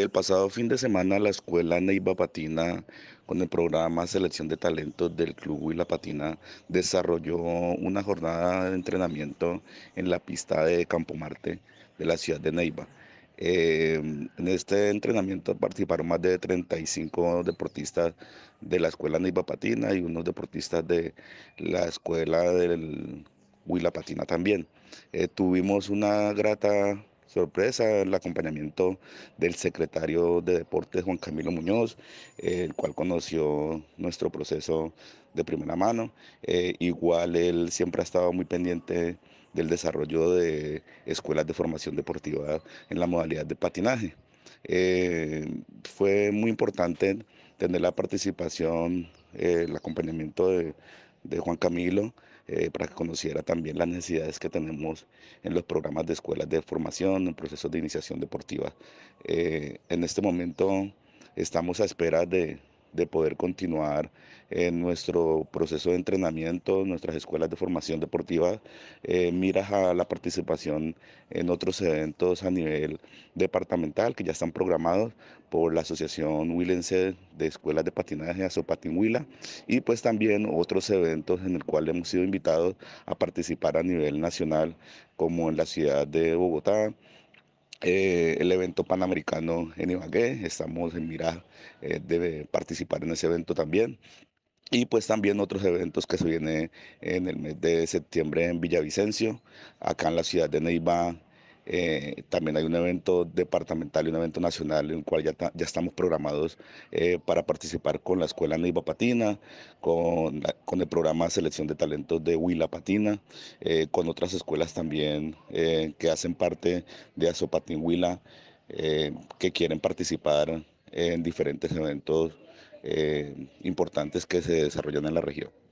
El pasado fin de semana la escuela Neiva Patina con el programa Selección de Talentos del Club Huila Patina desarrolló una jornada de entrenamiento en la pista de Campo Marte de la ciudad de Neiva. Em, en este entrenamiento participaron más de 35 deportistas de la escuela Neiva Patina y unos deportistas de la escuela del Huila Patina también. Eh, tuvimos una grata sorpresa el acompañamiento del secretario de Deportes, Juan Camilo Muñoz, el cual conoció nuestro proceso de primera mano. Eh, igual él siempre ha estado muy pendiente del desarrollo de escuelas de formación deportiva en la modalidad de patinaje. Eh, fue muy importante tener la participación, el acompañamiento de de Juan Camilo, eh, para que conociera también las necesidades que tenemos en los programas de escuelas de formación, en procesos de iniciación deportiva. Eh, en este momento estamos a espera de, de poder continuar en nuestro proceso de entrenamiento, nuestras escuelas de formación deportiva, eh, miras a la participación en otros eventos a nivel departamental que ya están programados por la Asociación Huilense de Escuelas de Patinaje Azopatín Huila y pues también otros eventos en el cual hemos sido invitados a participar a nivel nacional como en la ciudad de Bogotá, eh, el evento panamericano en Ibagué. Estamos en mirar eh, de participar en ese evento también. Y pues también otros eventos que se vienen en el mes de septiembre en Villavicencio, acá en la ciudad de Neiva eh, también hay un evento departamental y un evento nacional en el cual ya, ya estamos programados eh, para participar con la Escuela Neiva Patina, con, con el programa Selección de Talentos de Huila Patina, eh, con otras escuelas también que hacen parte de Azopatín Huila, que quieren participar en diferentes eventos importantes que se desarrollan en la región.